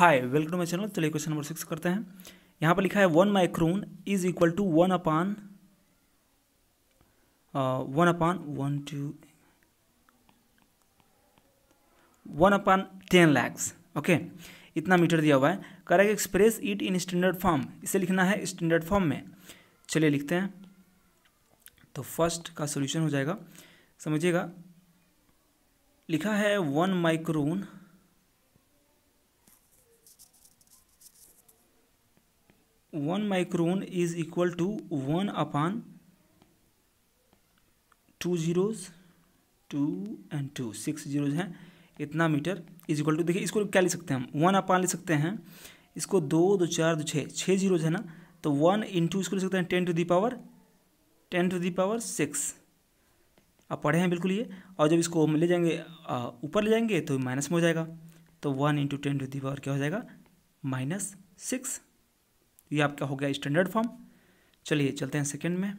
hi welcome to my channel चलिए question number six करते हैं यहाँ पर लिखा है one micron is equal to one upon one upon one two one upon ten lakhs okay इतना मीटर दिया हुआ है correct express it in standard form इसे लिखना है स्टैंडर्ड फॉर्म में चलिए लिखते हैं तो फर्स्ट का सोल्यूशन हो जाएगा समझिएगा लिखा है one micron one micron is equal to one upon two zeros two and two six zeros हैं इतना मीटर इज इक्वल टू देखिए इसको क्या लिख सकते हैं हम वन अपान लिख सकते हैं इसको दो दो चार दो छः छः जीरोज है ना तो वन इंटू इसको लिख सकते हैं ten to the power ten to the power six आप पढ़े हैं बिल्कुल ये और जब इसको ले जाएंगे ऊपर ले जाएंगे तो माइनस में हो जाएगा तो one into ten to the power क्या हो जाएगा माइनस सिक्स ये आपका हो गया स्टैंडर्ड फॉर्म चलिए चलते हैं सेकेंड में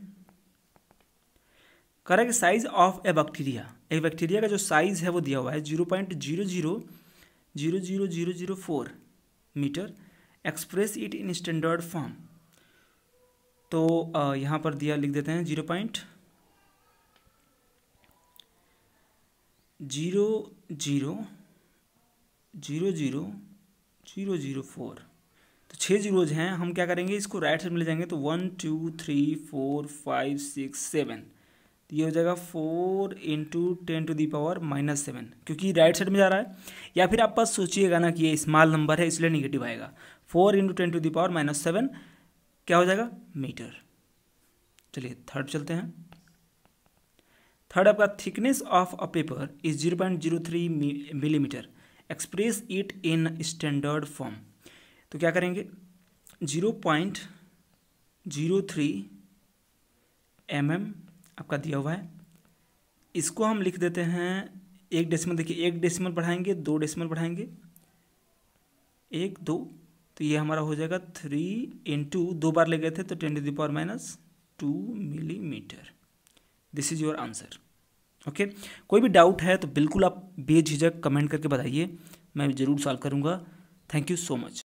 correct size of a bacteria एक बैक्टीरिया का जो साइज़ है वो दिया हुआ है zero point zero zero zero zero zero zero four metre express it in standard form तो यहाँ पर दिया लिख देते हैं zero point zero zero zero zero zero zero four तो छः जीरोज हैं हम क्या करेंगे इसको राइट साइड में ले जाएंगे तो one two three four five six seven तो ये हो जाएगा four into ten to the power minus seven क्योंकि राइट साइड में जा रहा है या फिर आप पास सोचिएगा ना कि ये स्मॉल नंबर है इसलिए निगेटिव आएगा four into ten to the power minus seven क्या हो जाएगा मीटर चलिए थर्ड चलते हैं थर्ड आपका thickness of a paper is zero point zero three millimetre express it in standard form तो क्या करेंगे zero point zero three M M आपका दिया हुआ है इसको हम लिख देते हैं एक डेसिमल देखिए एक डेसिमल बढ़ाएंगे दो डेसिमल बढ़ाएंगे एक दो तो ये हमारा हो जाएगा थ्री इंटू दो बार ले गए थे तो ten to power minus two millimetre this is your answer okay कोई भी डाउट है तो बिल्कुल आप बेझिझक कमेंट करके बताइए मैं ज़रूर सॉल्व करूँगा थैंक यू सो मच